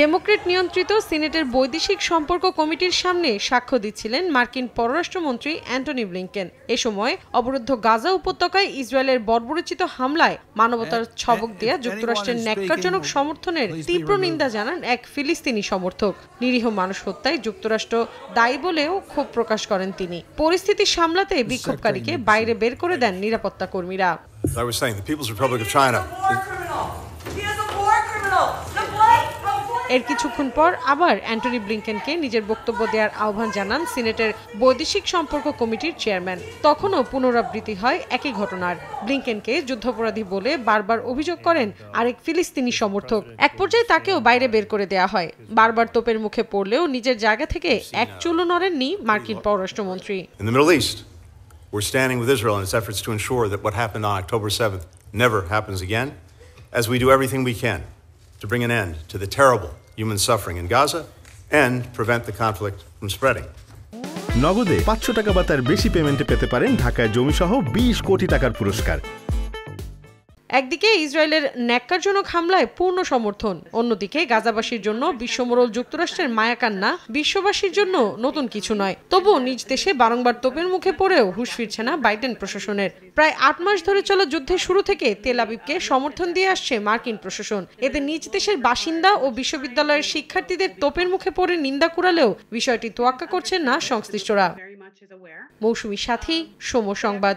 Democrat নিয়ন্ত্রিত সিনেটের বৈদেশিক সম্পর্ক কমিটির সামনে সাক্ষ্য দিচ্ছিলেন মার্কিন পররাষ্ট্রমন্ত্রী অ্যান্টনি ব্লিংকেন এ সময় অবরুদ্ধ গাজা উপত্যকায় ইসরায়েলের বর্বরচিত হামলায় মানবতার ছবক দেয়া যুক্তরাষ্ট্রের ন্যাক্কারজনক সমর্থনের তীব্র নিন্দা জানান এক ফিলিস্তিনি সমর্থক নিরীহ মানুষ হত্যায় যুক্তরাষ্ট্র দায়ী বলেও ক্ষোভ প্রকাশ করেন তিনি পরিস্থিতি সামলাতে বিক্ষোভকারীকে বাইরে বের করে দেন নিরাপত্তা কর্মীরা I was saying, the People's Republic of China. He is a war criminal. এর কিছুক্ষণ পর আবার অ্যান্টনি ব্লিংকেনকে নিজের বক্তব্য দেওয়ার আহ্বান জানান সিনেটের বৈদেশিক সম্পর্ক কমিটির চেয়ারম্যান তখনও পুনরাবৃত্তি হয় একই ঘটনার ব্লিংকেনকে যুদ্ধাপরাধী বলে বারবার অভিযোগ করেন আরেক ফিলিস্তিনি সমর্থক এক পর্যায়ে তাকেও বাইরে বের করে দেয়া হয় বারবার তোপের মুখে পড়লেও নিজের জায়গা থেকে এক চুলো নড়েননি মার্কিন পররাষ্ট্রমন্ত্রী We're standing with Israel in its efforts to ensure that what happened on October 7th never happens again, as we do everything we can to bring an end to the terrible human suffering in Gaza and prevent the conflict from spreading. নগদে পাঁচশো টাকা বা তার বেশি পেমেন্টে পেতে পারেন ঢাকায় জমিসহ বিশ কোটি টাকার পুরস্কার একদিকে ইসরায়েলের ন্যাক্কারজনক হামলায় পূর্ণ সমর্থন অন্যদিকে গাজাবাসীর জন্য বিশ্বমোরল যুক্তরাষ্ট্রের মায়াকান্না বিশ্ববাসীর জন্য নতুন কিছু নয় তবুও নিজ দেশে বারংবার তোপের মুখে পড়েও হুশ ফিরছে না বাইডেন প্রশাসনের প্রায় আট মাস ধরে চলা যুদ্ধের শুরু থেকে তেল আবিবকে সমর্থন দিয়ে আসছে মার্কিন প্রশাসন এতে নিজ দেশের বাসিন্দা ও বিশ্ববিদ্যালয়ের শিক্ষার্থীদের তোপের মুখে পড়ে নিন্দা কুড়ালেও বিষয়টি তোয়াক্কা করছেন না সংশ্লিষ্টরা মৌসুমী সাথী সোম সংবাদ